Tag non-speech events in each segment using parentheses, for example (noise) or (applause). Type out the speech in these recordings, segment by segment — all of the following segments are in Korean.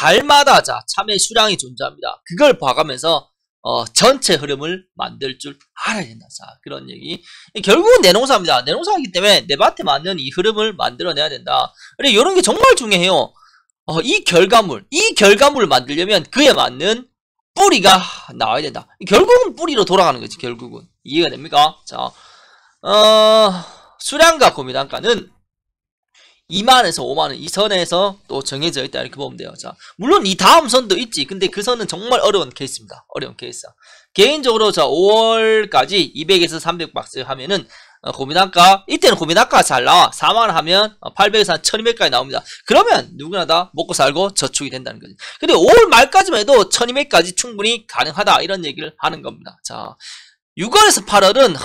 달마다 자참외 수량이 존재합니다. 그걸 봐가면서 어, 전체 흐름을 만들 줄 알아야 된다. 자, 그런 얘기. 결국은 내 농사입니다. 내 농사이기 때문에 내 밭에 맞는 이 흐름을 만들어내야 된다. 그래, 이런 게 정말 중요해요. 어, 이 결과물, 이 결과물을 만들려면 그에 맞는 뿌리가 나와야 된다. 결국은 뿌리로 돌아가는 거지, 결국은. 이해가 됩니까? 자, 어, 수량과 고미단가는 2만에서 5만원 이 선에서 또 정해져 있다 이렇게 보면 돼요 자 물론 이 다음 선도 있지 근데 그 선은 정말 어려운 케이스입니다 어려운 케이스 개인적으로 자 5월까지 200에서 300 박스 하면은 어, 고민한가 이때는 고민한가 잘 나와 4만원 하면 800에서 어, 1200까지 나옵니다 그러면 누구나 다 먹고 살고 저축이 된다는 거죠 근데 5월 말까지만 해도 1200까지 충분히 가능하다 이런 얘기를 하는 겁니다 자 6월에서 8월은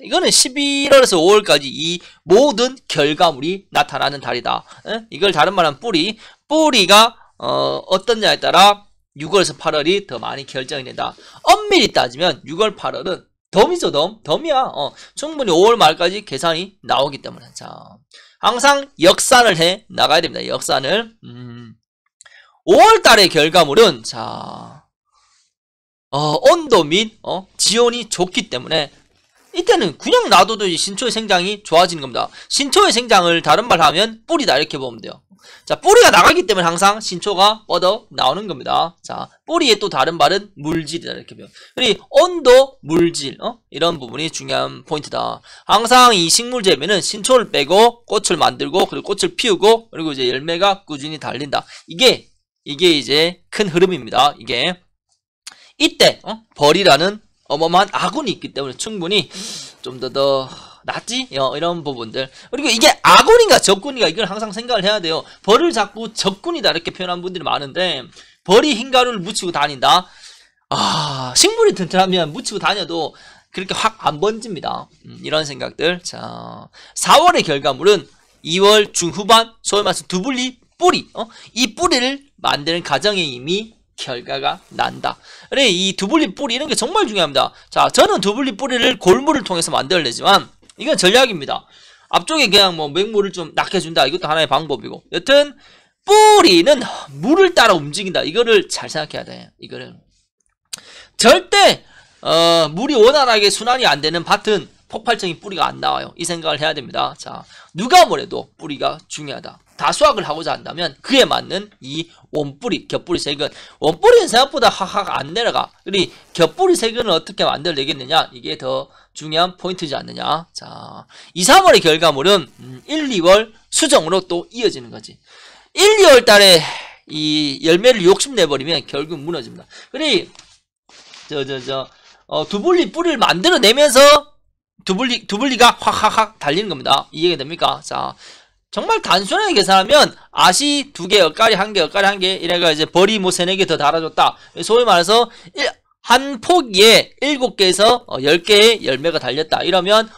이거는 11월에서 5월까지 이 모든 결과물이 나타나는 달이다. 이걸 다른 말하면 뿌리. 뿌리가 어, 어떠냐에 따라 6월에서 8월이 더 많이 결정이 된다. 엄밀히 따지면 6월, 8월은 덤이죠, 덤. 덤이야. 어, 충분히 5월 말까지 계산이 나오기 때문에. 자, 항상 역산을 해 나가야 됩니다. 역산을. 음, 5월 달의 결과물은, 자, 어, 온도 및, 어, 지온이 좋기 때문에 이때는 그냥 놔둬도 신초의 생장이 좋아지는 겁니다. 신초의 생장을 다른 말 하면 뿌리다 이렇게 보면 돼요. 자, 뿌리가 나가기 때문에 항상 신초가 뻗어 나오는 겁니다. 자, 뿌리의 또 다른 말은 물질이다 이렇게 보면. 그리고 온도, 물질 어? 이런 부분이 중요한 포인트다. 항상 이 식물 재배는 신초를 빼고 꽃을 만들고 그리고 꽃을 피우고 그리고 이제 열매가 꾸준히 달린다. 이게 이게 이제 큰 흐름입니다. 이게 이때 어? 벌이라는 어마어마한 아군이 있기 때문에 충분히 좀 더 더 낫지? 어, 이런 부분들 그리고 이게 아군인가 적군인가 이걸 항상 생각을 해야 돼요 벌을 자꾸 적군이다 이렇게 표현한 분들이 많은데 벌이 흰가루를 묻히고 다닌다 아 식물이 튼튼하면 묻히고 다녀도 그렇게 확 안 번집니다 음, 이런 생각들 자 4월의 결과물은 2월 중후반 소위 말해서 두블리 뿌리 어? 이 뿌리를 만드는 과정에 이미 결과가 난다. 그래 이 두블리 뿌리 이런 게 정말 중요합니다. 자, 저는 두블리 뿌리를 골무를 통해서 만들어내지만 이건 전략입니다. 앞쪽에 그냥 뭐 맹물을 좀낚여준다 이것도 하나의 방법이고. 여튼 뿌리는 물을 따라 움직인다. 이거를 잘 생각해야 돼. 이거를 절대 어, 물이 원활하게 순환이 안 되는 밭은 폭발적인 뿌리가 안 나와요. 이 생각을 해야 됩니다. 자, 누가 뭐래도 뿌리가 중요하다. 다수학을 하고자 한다면 그에 맞는 이 원뿌리, 겹뿌리 세균. 원뿌리는 생각보다 하하가 안 내려가. 우리 겹뿌리 세균을 어떻게 만들어내겠느냐? 이게 더 중요한 포인트지 않느냐? 자, 2, 3월의 결과물은 1, 음, 2월 수정으로 또 이어지는 거지. 1, 2월 달에 이 열매를 욕심내버리면 결국 무너집니다. 그리 고 저저저 어, 두볼리 뿌리를 만들어내면서 두블리, 두블리가 확확확 달리는 겁니다. 이해가 됩니까? 자, 정말 단순하게 계산하면 아시 두 개, 역가리 한 개, 역가리 한 개, 이래가 이제 벌이 뭐 세네 개더 달아줬다. 소위 말해서 일, 한 포기에 일곱 개에서 어, 열 개의 열매가 달렸다. 이러면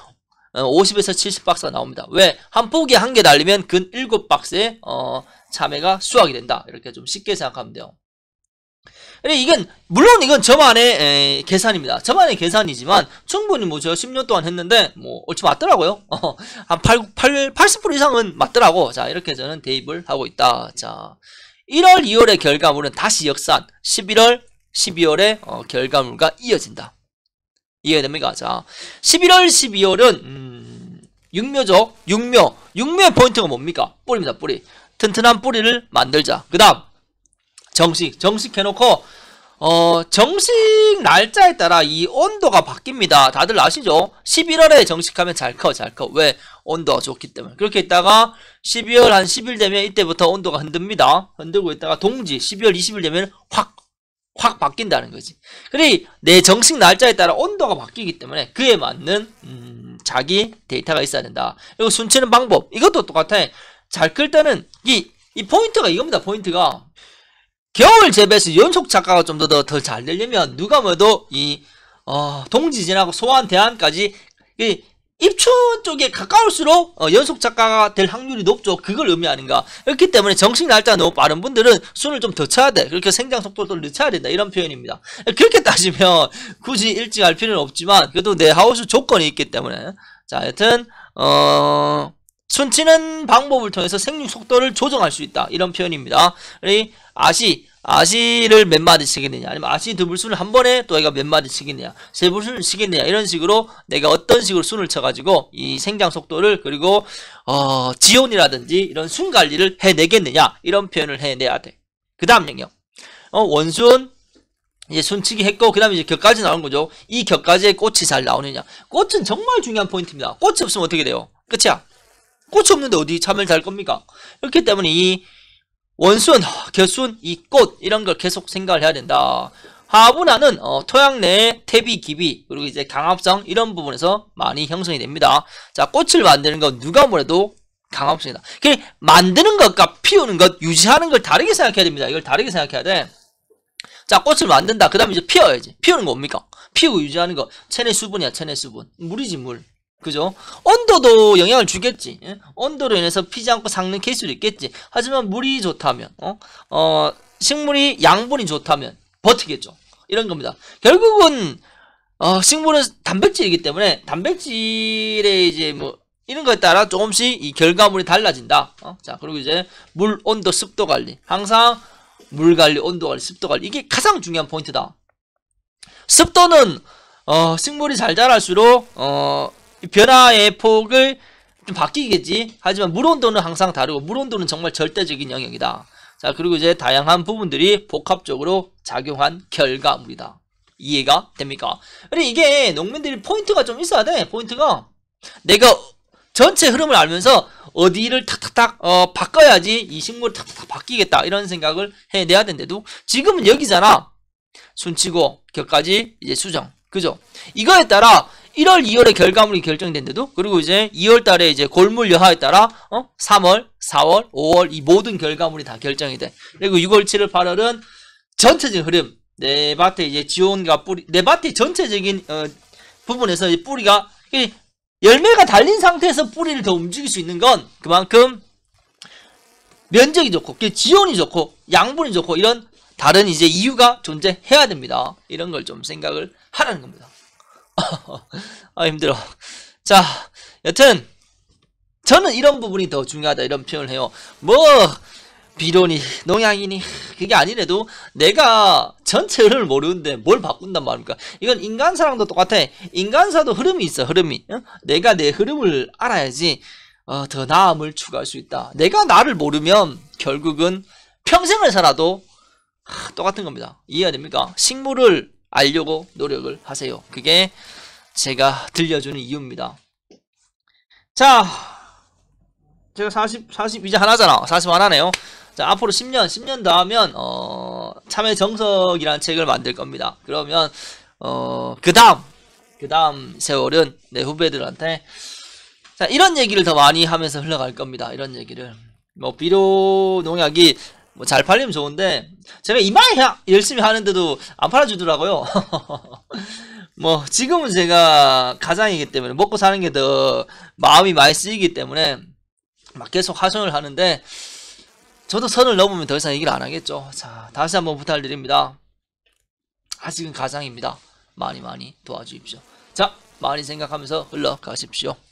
50에서 어, 70박스가 나옵니다. 왜? 한 포기에 한 개 달리면 근 일곱 박스에 어, 참외가 수확이 된다. 이렇게 좀 쉽게 생각하면 돼요. 이건 물론 이건 저만의 에, 계산입니다. 저만의 계산이지만 충분히 뭐저 10년 동안 했는데 뭐 얼추 맞더라고요. (laughs) 어, 한 8, 8, 80% 이상은 맞더라고. 자 이렇게 저는 대입을 하고 있다. 자 1월, 2월의 결과물은 다시 역산 11월, 12월의 어, 결과물과 이어진다. 이해됩니까? 자 11월, 12월은 음, 육묘죠. 육묘. 육묘의 포인트가 뭡니까? 뿌리입니다. 뿌리. 튼튼한 뿌리를 만들자. 그 다음 정식 정식 해놓고 어 정식 날짜에 따라 이 온도가 바뀝니다 다들 아시죠 11월에 정식하면 잘 커 잘 커 왜 온도가 좋기 때문에 그렇게 있다가 12월 한 10일 되면 이때부터 온도가 흔듭니다 흔들고 있다가 동지 12월 20일 되면 확 확 바뀐다는 거지 그래 내 정식 날짜에 따라 온도가 바뀌기 때문에 그에 맞는 음, 자기 데이터가 있어야 된다 그리고 순치는 방법 이것도 똑같아 잘 클 때는 이 이 포인트가 이겁니다 포인트가 겨울 재배에서 연속 작가가 좀 더 더 잘 되려면 누가 뭐도 이 어, 동지진하고 소환 대안까지 이 입춘 쪽에 가까울수록 어, 연속 작가가 될 확률이 높죠. 그걸 의미하는가. 그렇기 때문에 정식 날짜가 너무 빠른 분들은 순을 좀 더 쳐야 돼. 그렇게 생장 속도를 늦춰야 된다. 이런 표현입니다. 그렇게 따지면 굳이 일찍 할 필요는 없지만 그래도 내 하우스 조건이 있기 때문에 자 여튼 어... 숨치는 방법을 통해서 생육 속도를 조정할 수 있다. 이런 표현입니다. 아시, 아시를 몇 마디 치겠느냐 아니면 아시 두불순을한 번에 또 애가 몇 마디 치겠느냐 세 불순을 치겠느냐 이런 식으로 내가 어떤 식으로 순을 쳐가지고 이 생장 속도를 그리고 어, 지온이라든지 이런 순 관리를 해내겠느냐 이런 표현을 해내야 돼그 다음 영역 어, 원순 이제 순치기 했고 그 다음에 이제 격까지 나온 거죠 이 격까지의 꽃이 잘 나오느냐 꽃은 정말 중요한 포인트입니다 꽃이 없으면 어떻게 돼요? 끝이야 꽃이 없는데 어디 잠을 잘 겁니까? 그렇기 때문에 이 원순, 겨순, 이 꽃 이런 걸 계속 생각을 해야 된다. 화분나는 어, 토양 내 태비, 기비 그리고 이제 강압성 이런 부분에서 많이 형성이 됩니다. 자, 꽃을 만드는 건 누가 뭐래도 강압성이다. 그 만드는 것과 피우는 것, 유지하는 걸 다르게 생각해야 됩니다. 이걸 다르게 생각해야 돼. 자, 꽃을 만든다. 그다음에 이제 피워야지. 피우는 거 뭡니까? 피우고 유지하는 거. 체내 수분이야, 체내 수분. 물이지, 물. 그죠? 온도도 영향을 주겠지. 예? 온도로 인해서 피지 않고 삭는 케이스도 있겠지. 하지만 물이 좋다면, 어? 어, 식물이 양분이 좋다면 버티겠죠. 이런 겁니다. 결국은 어, 식물은 단백질이기 때문에 단백질에 이제 뭐 이런 거에 따라 조금씩 이 결과물이 달라진다. 어? 자, 그리고 이제 물 온도 습도 관리. 항상 물 관리, 온도 관리, 습도 관리. 이게 가장 중요한 포인트다. 습도는 어, 식물이 잘 자랄수록 어, 변화의 폭을 좀 바뀌겠지. 하지만 물 온도는 항상 다르고 물 온도는 정말 절대적인 영역이다. 자 그리고 이제 다양한 부분들이 복합적으로 작용한 결과물이다. 이해가 됩니까? 근데 이게 농민들이 포인트가 좀 있어야 돼. 포인트가 내가 전체 흐름을 알면서 어디를 탁탁탁 어, 바꿔야지 이 식물 탁탁탁 바뀌겠다 이런 생각을 해내야 된대도 지금은 여기잖아. 순치고 격까지 이제 수정. 그죠? 이거에 따라 1월, 2월에 결과물이 결정된데도 그리고 이제 2월 달에 이제 골물 여하에 따라 어? 3월, 4월, 5월 이 모든 결과물이 다 결정이 돼. 그리고 6월, 7월, 8월은 전체적인 흐름 네바트 이제 지온과 뿌리 네바트 전체적인 어, 부분에서 이제 뿌리가 이 열매가 달린 상태에서 뿌리를 더 움직일 수 있는 건 그만큼 면적이 좋고 지온이 좋고 양분이 좋고 이런 다른 이제 이유가 존재해야 됩니다. 이런 걸 좀 생각을 하라는 겁니다. 아 힘들어 자 여튼 저는 이런 부분이 더 중요하다 이런 표현을 해요 뭐비론이 농약이니 그게 아니래도 내가 전체 흐름을 모르는데 뭘 바꾼단 말입니까 이건 인간사랑도 똑같아 인간사도 흐름이 있어 흐름이 내가 내 흐름을 알아야지 어, 더 나음을 추구할 수 있다 내가 나를 모르면 결국은 평생을 살아도 하, 똑같은 겁니다 이해가 됩니까 식물을 알려고 노력을 하세요. 그게 제가 들려주는 이유입니다. 자, 제가 40, 40 이제 하나잖아. 40 하나네요. 자, 앞으로 10년, 10년 더 하면 어, 참여 정석이라는 책을 만들 겁니다. 그러면 어, 그다음 그다음 세월은 내 후배들한테 자, 이런 얘기를 더 많이 하면서 흘러갈 겁니다. 이런 얘기를 뭐 비료 농약이 뭐잘 팔리면 좋은데 제가 이만 열심히 하는데도 안 팔아주더라고요. (laughs) 뭐 지금은 제가 가장이기 때문에 먹고 사는 게 더 마음이 많이 쓰이기 때문에 막 계속 하소을 하는데 저도 선을 넘으면 더 이상 얘기를 안 하겠죠. 자 다시 한번 부탁드립니다. 아직은 가장입니다. 많이 많이 도와주십시오. 자 많이 생각하면서 흘러가십시오.